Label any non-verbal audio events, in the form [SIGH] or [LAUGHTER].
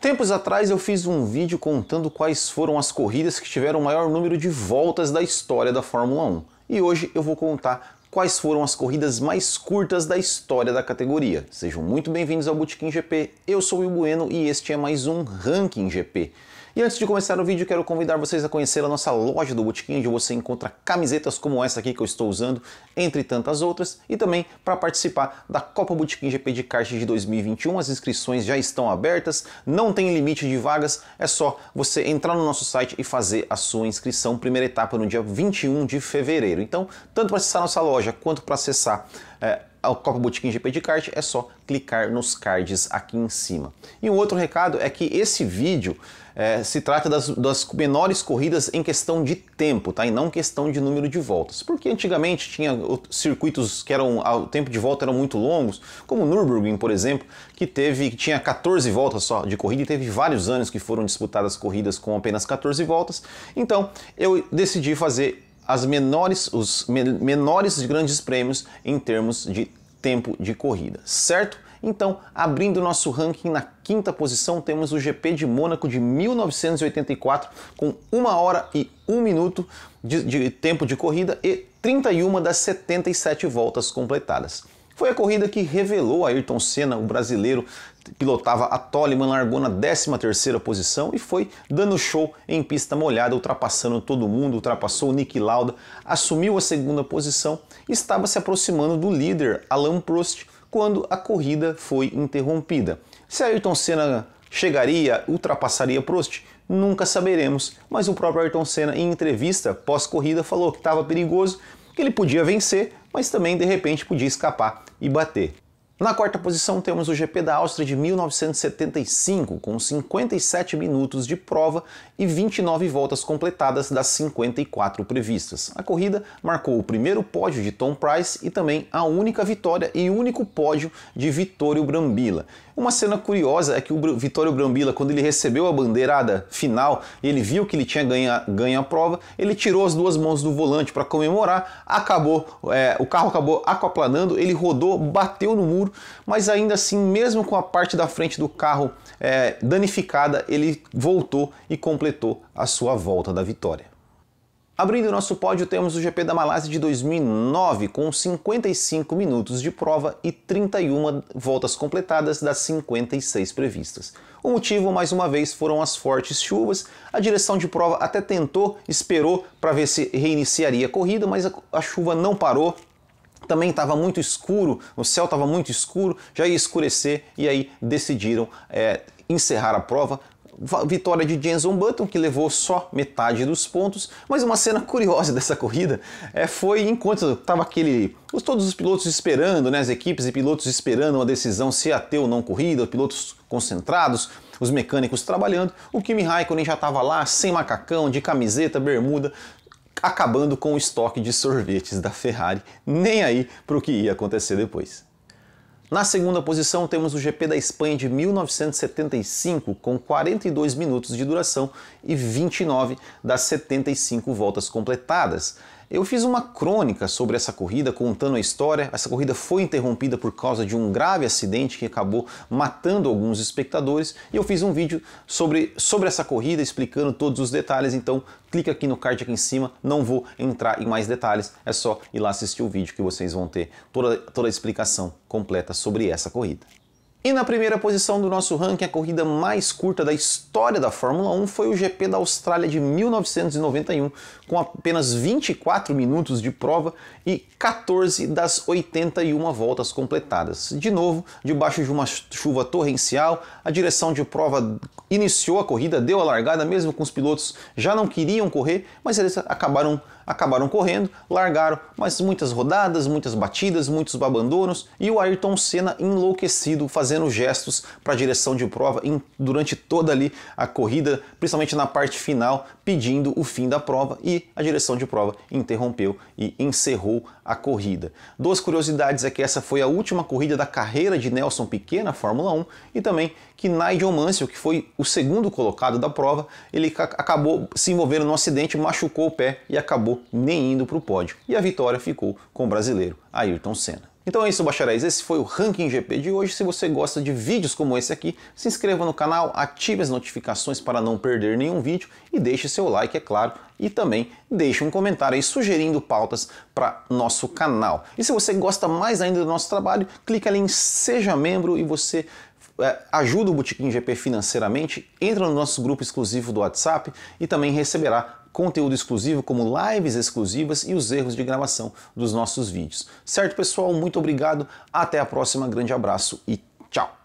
Tempos atrás eu fiz um vídeo contando quais foram as corridas que tiveram o maior número de voltas da história da Fórmula 1. E hoje eu vou contar quais foram as corridas mais curtas da história da categoria. Sejam muito bem-vindos ao Botequim GP, eu sou o Will Bueno e este é mais um Ranking GP. E antes de começar o vídeo, quero convidar vocês a conhecer a nossa loja do Botequim, onde você encontra camisetas como essa aqui que eu estou usando, entre tantas outras, e também para participar da Copa Botequim GP de Kart de 2021. As inscrições já estão abertas, não tem limite de vagas, é só você entrar no nosso site e fazer a sua inscrição, primeira etapa no dia 21 de fevereiro. Então, tanto para acessar nossa loja quanto para acessar é, a Copa Botequim GP de kart, é só clicar nos cards aqui em cima. E um outro recado é que esse vídeo é, se trata das, das, menores corridas em questão de tempo, tá? E não questão de número de voltas. Porque antigamente tinha circuitos que eram ah, o tempo de volta eram muito longos, como o Nürburgring, por exemplo, que teve que tinha 14 voltas só de corrida e teve vários anos que foram disputadas corridas com apenas 14 voltas. Então, eu decidi fazer as menores, os menores grandes prêmios em termos de tempo de corrida, certo? Então, abrindo nosso ranking na quinta posição, temos o GP de Mônaco de 1984, com 1 hora e 1 minuto de, de tempo de corrida e 31 das 77 voltas completadas. Foi a corrida que revelou Ayrton Senna, o brasileiro, pilotava a Toleman, largou na 13ª posição e foi dando show em pista molhada, ultrapassando todo mundo, ultrapassou o Nick Lauda, assumiu a segunda posição e estava se aproximando do líder Alain Prost quando a corrida foi interrompida. Se Ayrton Senna chegaria, ultrapassaria Prost, nunca saberemos, mas o próprio Ayrton Senna em entrevista pós-corrida falou que estava perigoso, que ele podia vencer, mas também de repente podia escapar e bater. Na quarta posição temos o GP da Áustria de 1975, com 57 minutos de prova e 29 voltas completadas das 54 previstas. A corrida marcou o primeiro pódio de Tom Price e também a única vitória e único pódio de Vittorio Brambilla. Uma cena curiosa é que o Vittorio Brambilla, quando ele recebeu a bandeirada final e ele viu que ele tinha ganha, ganho a prova, ele tirou as duas mãos do volante para comemorar, acabou, é, o carro acabou aquaplanando, ele rodou, bateu no muro mas ainda assim, mesmo com a parte da frente do carro é, danificada, ele voltou e completou a sua volta da vitória. Abrindo nosso pódio, temos o GP da Malásia de 2009, com 55 minutos de prova e 31 voltas completadas das 56 previstas. O motivo, mais uma vez, foram as fortes chuvas. A direção de prova até tentou, esperou para ver se reiniciaria a corrida, mas a chuva não parou também estava muito escuro, o céu estava muito escuro, já ia escurecer e aí decidiram é, encerrar a prova. Vitória de Jenson Button, que levou só metade dos pontos, mas uma cena [LAUGHS] curiosa dessa corrida é, foi enquanto estava aquele. Os, todos os pilotos esperando, né, as equipes e pilotos esperando uma decisão se ia ter ou não corrida, pilotos concentrados, os mecânicos trabalhando, o Kimi Raikkonen já estava lá, sem macacão, de camiseta, bermuda, acabando com o estoque de sorvetes da Ferrari, nem aí para o que ia acontecer depois. Na segunda posição temos o GP da Espanha de 1975, com 42 minutos de duração e 29 das 75 voltas completadas. Eu fiz uma crônica sobre essa corrida, contando a história. Essa corrida foi interrompida por causa de um grave acidente que acabou matando alguns espectadores. E eu fiz um vídeo sobre, sobre essa corrida, explicando todos os detalhes. Então, clica aqui no card aqui em cima. Não vou entrar em mais detalhes, é só ir lá assistir o vídeo que vocês vão ter toda, toda a explicação completa sobre essa corrida. E na primeira posição do nosso ranking, a corrida mais curta da história da Fórmula 1 foi o GP da Austrália de 1991, com apenas 24 minutos de prova e 14 das 81 voltas completadas. De novo, debaixo de uma chuva torrencial, a direção de prova iniciou a corrida, deu a largada, mesmo com os pilotos já não queriam correr, mas eles acabaram acabaram correndo, largaram, mas muitas rodadas, muitas batidas, muitos abandonos e o Ayrton Senna enlouquecido fazendo fazendo gestos para a direção de prova em, durante toda ali a corrida, principalmente na parte final, pedindo o fim da prova e a direção de prova interrompeu e encerrou a corrida. Duas curiosidades é que essa foi a última corrida da carreira de Nelson Piquet na Fórmula 1 e também que Nigel Mansell, que foi o segundo colocado da prova, ele acabou se envolvendo num acidente, machucou o pé e acabou nem indo para o pódio. E a vitória ficou com o brasileiro Ayrton Senna. Então é isso, bacharéis. Esse foi o Ranking GP de hoje. Se você gosta de vídeos como esse aqui, se inscreva no canal, ative as notificações para não perder nenhum vídeo e deixe seu like, é claro, e também deixe um comentário aí sugerindo pautas para nosso canal. E se você gosta mais ainda do nosso trabalho, clica ali em Seja Membro e você é, ajuda o Botequim GP financeiramente, entra no nosso grupo exclusivo do WhatsApp e também receberá conteúdo exclusivo como lives exclusivas e os erros de gravação dos nossos vídeos. Certo, pessoal? Muito obrigado, até a próxima, grande abraço e tchau!